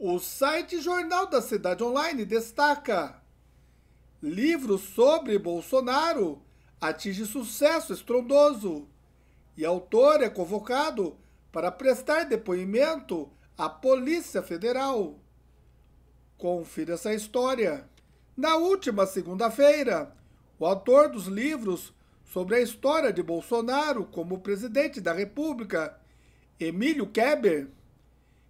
O site Jornal da Cidade Online destaca: livro sobre Bolsonaro atinge sucesso estrondoso e autor é convocado para prestar depoimento à Polícia Federal. Confira essa história. Na última segunda-feira, o autor dos livros sobre a história de Bolsonaro como presidente da República, Emílio Keber,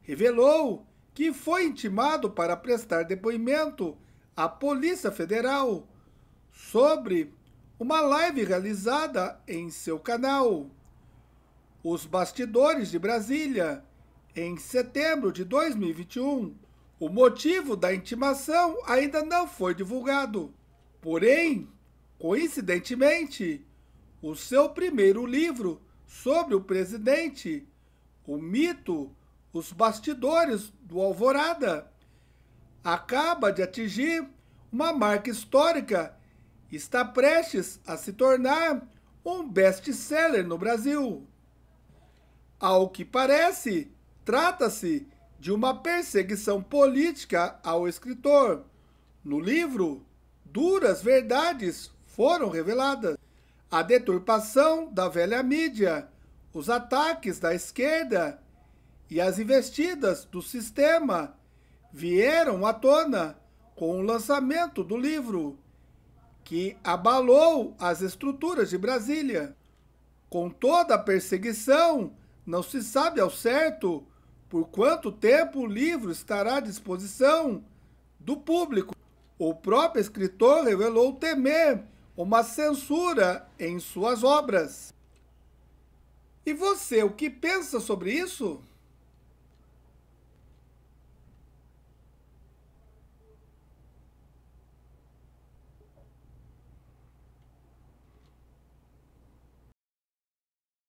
revelou que foi intimado para prestar depoimento à Polícia Federal sobre uma live realizada em seu canal. Os bastidores de Brasília, em setembro de 2021. O motivo da intimação ainda não foi divulgado. Porém, coincidentemente, o seu primeiro livro sobre o presidente, O Mito os bastidores do Alvorada. Acaba de atingir uma marca histórica e está prestes a se tornar um best-seller no Brasil. Ao que parece, trata-se de uma perseguição política ao escritor. No livro, duras verdades foram reveladas. A deturpação da velha mídia, os ataques da esquerda e as investidas do sistema vieram à tona com o lançamento do livro, que abalou as estruturas de Brasília. Com toda a perseguição, não se sabe ao certo por quanto tempo o livro estará à disposição do público. O próprio escritor revelou temer uma censura em suas obras. E você, o que pensa sobre isso?